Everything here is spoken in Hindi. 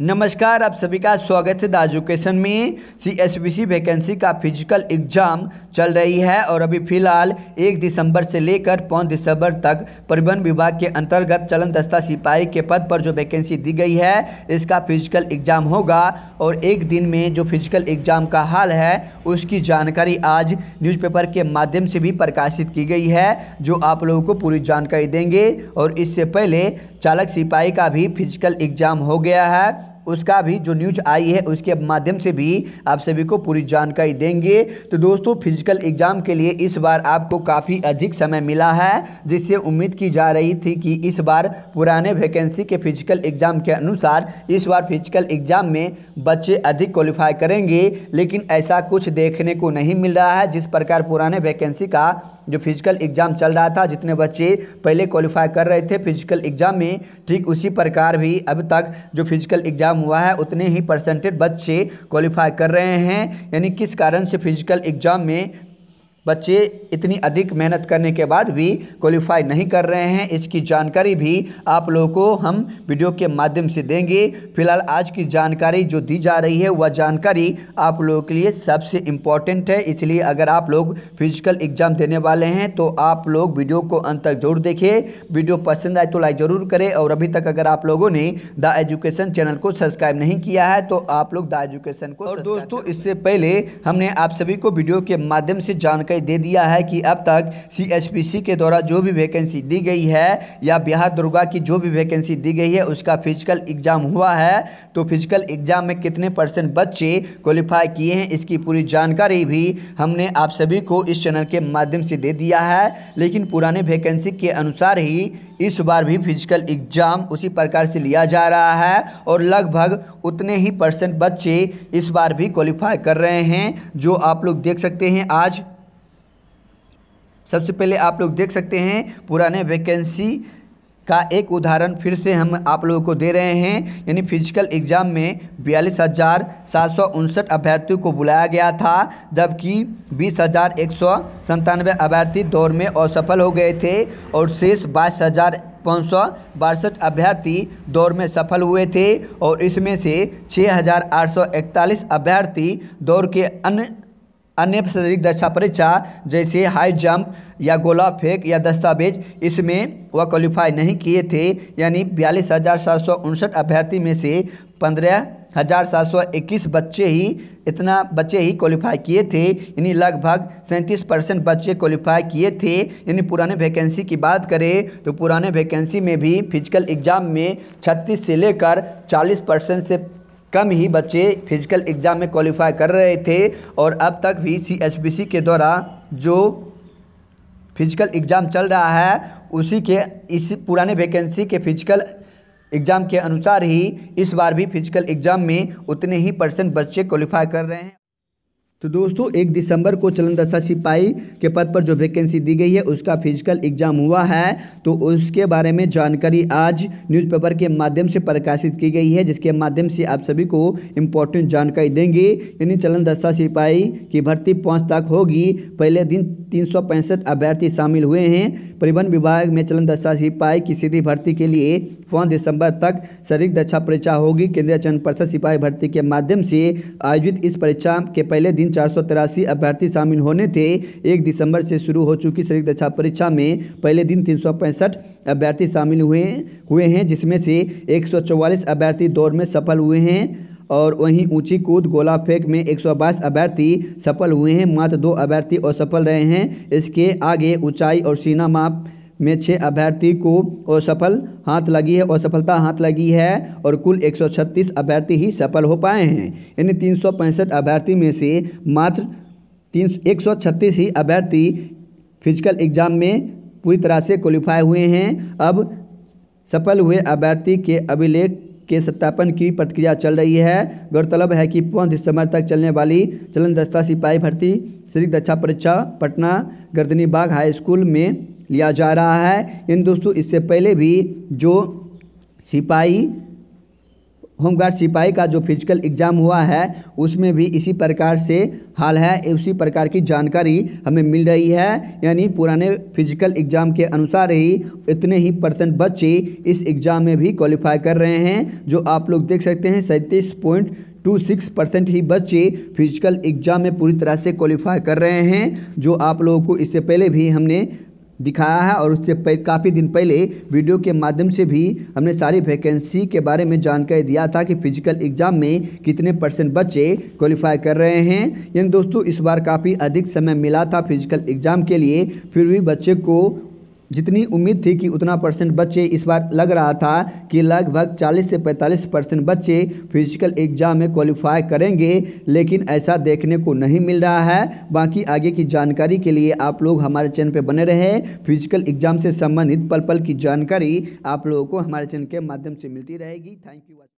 नमस्कार आप सभी का स्वागत है द एजुकेशन में C S B C vacancy का फिजिकल एग्जाम चल रही है और अभी फिलहाल एक दिसंबर से लेकर पाँच दिसंबर तक परिवहन विभाग के अंतर्गत चलन दस्ता सिपाही के पद पर जो वैकेंसी दी गई है इसका फिजिकल एग्जाम होगा और एक दिन में जो फिजिकल एग्जाम का हाल है उसकी जानकारी आज न्यूज़पेपर के माध्यम से भी प्रकाशित की गई है जो आप लोगों को पूरी जानकारी देंगे और इससे पहले चालक सिपाही का भी फिजिकल एग्जाम हो गया है उसका भी जो न्यूज आई है उसके माध्यम से भी आप सभी को पूरी जानकारी देंगे तो दोस्तों फिजिकल एग्जाम के लिए इस बार आपको काफ़ी अधिक समय मिला है जिससे उम्मीद की जा रही थी कि इस बार पुराने वैकेंसी के फिजिकल एग्जाम के अनुसार इस बार फिजिकल एग्जाम में बच्चे अधिक क्वालिफाई करेंगे लेकिन ऐसा कुछ देखने को नहीं मिल रहा है जिस प्रकार पुराने वैकेंसी का जो फिजिकल एग्ज़ाम चल रहा था जितने बच्चे पहले क्वालिफाई कर रहे थे फिजिकल एग्ज़ाम में ठीक उसी प्रकार भी अब तक जो फिजिकल एग्ज़ाम हुआ है उतने ही परसेंटेज बच्चे क्वालिफाई कर रहे हैं यानी किस कारण से फिजिकल एग्ज़ाम में बच्चे इतनी अधिक मेहनत करने के बाद भी क्वालिफाई नहीं कर रहे हैं इसकी जानकारी भी आप लोगों को हम वीडियो के माध्यम से देंगे फिलहाल आज की जानकारी जो दी जा रही है वह जानकारी आप लोगों के लिए सबसे इम्पॉर्टेंट है इसलिए अगर आप लोग फिजिकल एग्ज़ाम देने वाले हैं तो आप लोग वीडियो को अंत तक जरूर देखें वीडियो पसंद आए तो लाइक ज़रूर करें और अभी तक अगर आप लोगों ने द एजुकेशन चैनल को सब्सक्राइब नहीं किया है तो आप लोग द एजुकेशन को और दोस्तों इससे पहले हमने आप सभी को वीडियो के माध्यम से जानकारी जानकारी दे दिया है कि अब तक सी के द्वारा जो भी वैकेंसी दी गई है या बिहार दुर्गा की जो भी वैकेंसी दी गई है उसका फिजिकल एग्ज़ाम हुआ है तो फिजिकल एग्ज़ाम में कितने परसेंट बच्चे क्वालिफाई किए हैं इसकी पूरी जानकारी भी हमने आप सभी को इस चैनल के माध्यम से दे दिया है लेकिन पुराने वैकेंसी के अनुसार ही इस बार भी फिजिकल एग्ज़ाम उसी प्रकार से लिया जा रहा है और लगभग उतने ही परसेंट बच्चे इस बार भी क्वालिफाई कर रहे हैं जो आप लोग देख सकते हैं आज सबसे पहले आप लोग देख सकते हैं पुराने वैकेंसी का एक उदाहरण फिर से हम आप लोगों को दे रहे हैं यानी फिजिकल एग्ज़ाम में बयालीस हज़ार सात सौ उनसठ अभ्यर्थियों को बुलाया गया था जबकि बीस हज़ार एक सौ संतानवे अभ्यर्थी दौड़ में असफल हो गए थे और शेष बाईस हज़ार पाँच सौ बासठ अभ्यर्थी दौड़ में सफल हुए थे और इसमें से छः हज़ार आठ सौ इकतालीस अभ्यर्थी दौड़ के अन्य अन्य शारीरिक दक्षा परीक्षा जैसे हाई जंप या गोला फेंक या दस्तावेज इसमें वह क्वालिफाई नहीं किए थे यानी बयालीस हज़ार सात सौ उनसठ अभ्यर्थी में से पंद्रह हज़ार सात सौ इक्कीस बच्चे ही इतना बच्चे ही क्वालिफाई किए थे यानी लगभग सैंतीस परसेंट बच्चे क्वालिफाई किए थे यानी पुराने वैकेंसी की बात करें तो पुराने वैकेंसी में भी फिजिकल एग्ज़ाम में छत्तीस से लेकर चालीस परसेंट से कम ही बच्चे फिजिकल एग्ज़ाम में क्वालिफाई कर रहे थे और अब तक भी सी के द्वारा जो फिजिकल एग्ज़ाम चल रहा है उसी के इस पुराने वैकेंसी के फिजिकल एग्ज़ाम के अनुसार ही इस बार भी फिजिकल एग्ज़ाम में उतने ही परसेंट बच्चे क्वालिफाई कर रहे हैं तो दोस्तों एक दिसंबर को चलन दशा सिपाही के पद पर जो वैकेंसी दी गई है उसका फिजिकल एग्जाम हुआ है तो उसके बारे में जानकारी आज न्यूज़पेपर के माध्यम से प्रकाशित की गई है जिसके माध्यम से आप सभी को इम्पोर्टेंट जानकारी देंगे यानी चलन दशा सिपाही की भर्ती पाँच तक होगी पहले दिन तीन अभ्यर्थी शामिल हुए हैं परिवहन विभाग में चलन दशा सिपाही की सीधी भर्ती के लिए पाँच दिसंबर तक शरीर दक्षा परीक्षा होगी केंद्रीय चयन परिषद सिपाही भर्ती के माध्यम से आयोजित इस परीक्षा के पहले दिन चार सौ तिरासी अभ्यर्थी शामिल होने थे एक दिसंबर से शुरू हो चुकी संयुक्त दक्षा परीक्षा में पहले दिन तीन सौ पैंसठ अभ्यर्थी शामिल हुए हुए हैं जिसमें से एक सौ चौवालीस अभ्यर्थी दौड़ में सफल हुए हैं और वहीं ऊंची कूद गोला फेंक में 122 अभ्यर्थी सफल हुए हैं मात्र दो अभ्यर्थी असफल रहे हैं इसके आगे ऊंचाई और सीना माप में छः अभ्यर्थी को असफल हाथ लगी है असफलता हाथ लगी है और कुल 136 अभ्यर्थी ही सफल हो पाए हैं यानी तीन अभ्यर्थी में से मात्र तीन एक ही अभ्यर्थी फिजिकल एग्जाम में पूरी तरह से क्वालिफाई हुए हैं अब सफल हुए अभ्यर्थी के अभिलेख के सत्यापन की प्रक्रिया चल रही है गौरतलब है कि पाँच दिसंबर तक चलने वाली चलन दस्ता सिपाही भर्ती श्री दक्षा परीक्षा पटना गर्दनी बाग हाई स्कूल में लिया जा रहा है यानी दोस्तों इससे पहले भी जो सिपाही होमगार्ड सिपाही का जो फिजिकल एग्ज़ाम हुआ है उसमें भी इसी प्रकार से हाल है उसी प्रकार की जानकारी हमें मिल रही है यानी पुराने फिजिकल एग्ज़ाम के अनुसार ही इतने ही परसेंट बच्चे इस एग्ज़ाम में भी क्वालिफाई कर रहे हैं जो आप लोग देख सकते हैं सैंतीस पॉइंट टू सिक्स परसेंट ही बच्चे फिजिकल एग्ज़ाम में पूरी तरह से क्वालिफाई कर रहे हैं जो आप लोगों को इससे पहले भी हमने दिखाया है और उससे काफ़ी दिन पहले वीडियो के माध्यम से भी हमने सारी वैकेंसी के बारे में जानकारी दिया था कि फिजिकल एग्ज़ाम में कितने परसेंट बच्चे क्वालिफाई कर रहे हैं यानी दोस्तों इस बार काफ़ी अधिक समय मिला था फिजिकल एग्ज़ाम के लिए फिर भी बच्चे को जितनी उम्मीद थी कि उतना परसेंट बच्चे इस बार लग रहा था कि लगभग 40 से 45 परसेंट बच्चे फिजिकल एग्ज़ाम में क्वालिफाई करेंगे लेकिन ऐसा देखने को नहीं मिल रहा है बाकी आगे की जानकारी के लिए आप लोग हमारे चैनल पर बने रहें फिजिकल एग्ज़ाम से संबंधित पल पल की जानकारी आप लोगों को हमारे चैनल के माध्यम से मिलती रहेगी थैंक यू